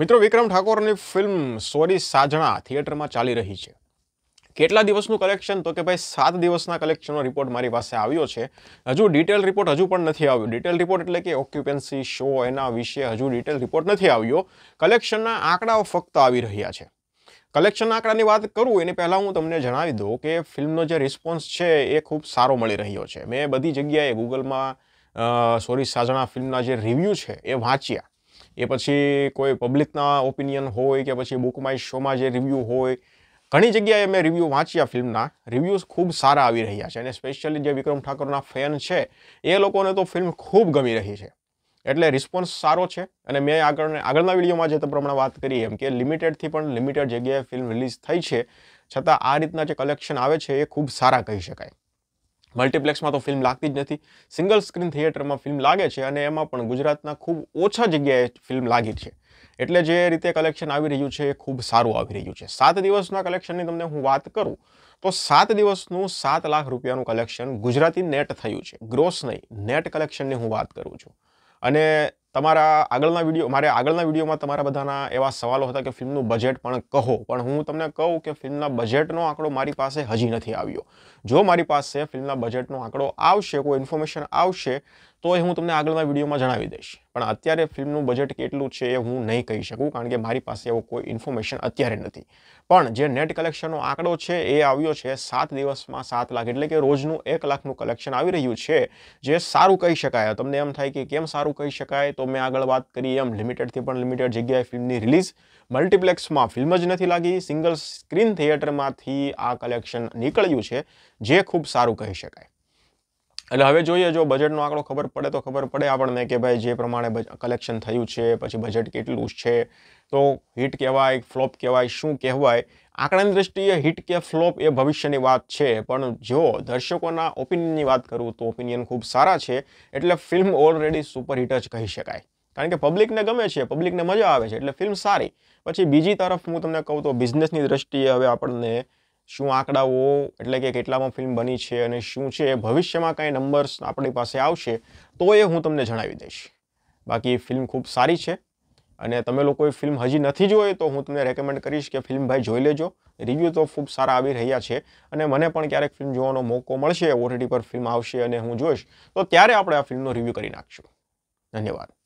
મિત્રો વિક્રમ ઠાકોરની film sorry સાજણા થિયેટરમાં ચાલી રહી છે કેટલા દિવસનું કલેક્શન તો કે ભાઈ સાત દિવસના કલેક્શનનો રિપોર્ટ મારી પાસે આવ્યો છે હજુ ડિટેલ રિપોર્ટ હજુ પણ નથી આવ્યો ડિટેલ રિપોર્ટ એટલે કે ઓક્યુપન્સી શો એના વિશે હજુ ડિટેલ રિપોર્ટ નથી આવ્યો કલેક્શનના આંકડાઓ ફક્ત આવી રહ્યા છે કલેક્શન આંકડાની વાત કરું એની પહેલાં હું તમને જણાવી દઉં કે ફિલ્મનો જે રિસ્પોન્સ છે એ ખૂબ સારો મળી રહ્યો છે મેં બધી જગ્યાએ ગૂગલમાં સોરી સાજણા ફિલ્મના જે રિવ્યૂ છે એ વાંચ્યા એ પછી કોઈ પબ્લિકના ઓપિનિયન હોય કે પછી બુક માય શોમાં જે રિવ્યૂ હોય ઘણી જગ્યાએ મેં રિવ્યૂ વાંચ્યા ફિલ્મના રિવ્યૂઝ ખૂબ સારા આવી રહ્યા છે અને સ્પેશિયલી જે વિક્રમ ઠાકોરના ફેન છે એ લોકોને તો ફિલ્મ ખૂબ ગમી રહી છે એટલે રિસ્પોન્સ સારો છે અને મેં આગળ આગળના વિડીયોમાં જે પ્રમાણે વાત કરી એમ કે લિમિટેડથી પણ લિમિટેડ જગ્યાએ ફિલ્મ રિલીઝ થઈ છે છતાં આ રીતના જે કલેક્શન આવે છે એ ખૂબ સારા કહી શકાય મલ્ટીપ્લેક્સમાં તો ફિલ્મ લાગતી જ નથી સિંગલ સ્ક્રીન થિયેટરમાં ફિલ્મ લાગે છે અને એમાં પણ ગુજરાતના ખૂબ ઓછા જગ્યાએ ફિલ્મ લાગી છે એટલે જે રીતે કલેક્શન આવી રહ્યું છે એ ખૂબ સારું આવી રહ્યું છે સાત દિવસના કલેક્શનની તમને હું વાત કરું તો સાત દિવસનું સાત લાખ રૂપિયાનું કલેક્શન ગુજરાતી નેટ થયું છે ગ્રોસ નહીં નેટ કલેક્શનની હું વાત કરું છું અને તમારા આગળના વિડીયો મારે આગળના વિડીયોમાં તમારા બધાના એવા સવાલો હતા કે ફિલ્મનું બજેટ પણ કહો પણ હું તમને કહું કે ફિલ્મના બજેટનો આંકડો મારી પાસે હજી નથી આવ્યો જો મારી પાસે ફિલ્મના બજેટનો આંકડો આવશે કોઈ ઇન્ફોર્મેશન આવશે તો એ હું તમને આગળના વિડીયોમાં જણાવી દઈશ પણ અત્યારે ફિલ્મનું બજેટ કેટલું છે એ હું નહીં કહી શકું કારણ કે મારી પાસે એવો કોઈ ઇન્ફોર્મેશન અત્યારે નથી પણ જે નેટ કલેક્શનનો આંકડો છે એ આવ્યો છે સાત દિવસમાં સાત લાખ એટલે કે રોજનું એક લાખનું કલેક્શન આવી રહ્યું છે જે સારું કહી શકાય તમને એમ થાય કે કેમ સારું કહી શકાય તો મેં આગળ વાત કરી એમ લિમિટેડથી પણ લિમિટેડ જગ્યાએ ફિલ્મની રિલીઝ મલ્ટીપ્લેક્સમાં ફિલ્મ જ નથી લાગી સિંગલ સ્ક્રીન થિયેટરમાંથી આ કલેક્શન નીકળ્યું છે જે ખૂબ સારું કહી શકાય અને હવે જોઈએ જો બજેટનો આંકડો ખબર પડે તો ખબર પડે આપણને કે ભાઈ જે પ્રમાણે કલેક્શન થયું છે પછી બજેટ કેટલું છે તો હિટ કહેવાય ફ્લોપ કહેવાય શું કહેવાય આંકડાની દ્રષ્ટિએ હિટ કે ફ્લોપ એ ભવિષ્યની વાત છે પણ જો દર્શકોના ઓપિનિયનની વાત કરું તો ઓપિનિયન ખૂબ સારા છે એટલે ફિલ્મ ઓલરેડી સુપરહિટ જ કહી શકાય કારણ કે પબ્લિકને ગમે છે પબ્લિકને મજા આવે છે એટલે ફિલ્મ સારી પછી બીજી તરફ હું તમને કહું તો બિઝનેસની દ્રષ્ટિએ હવે આપણને શું આંકડાઓ એટલે કે કેટલામાં ફિલ્મ બની છે અને શું છે ભવિષ્યમાં કાંઈ નંબર્સ આપણી પાસે આવશે તો એ હું તમને જણાવી દઈશ બાકી ફિલ્મ ખૂબ સારી છે અને તમે લોકોએ ફિલ્મ હજી નથી જોઈ તો હું તમને રેકમેન્ડ કરીશ કે ફિલ્મ ભાઈ જોઈ લેજો રિવ્યૂ તો ખૂબ સારા આવી રહ્યા છે અને મને પણ ક્યારેક ફિલ્મ જોવાનો મોકો મળશે ઓટીટી પર ફિલ્મ આવશે અને હું જોઈશ તો ત્યારે આપણે આ ફિલ્મનો રિવ્યૂ કરી નાખશું ધન્યવાદ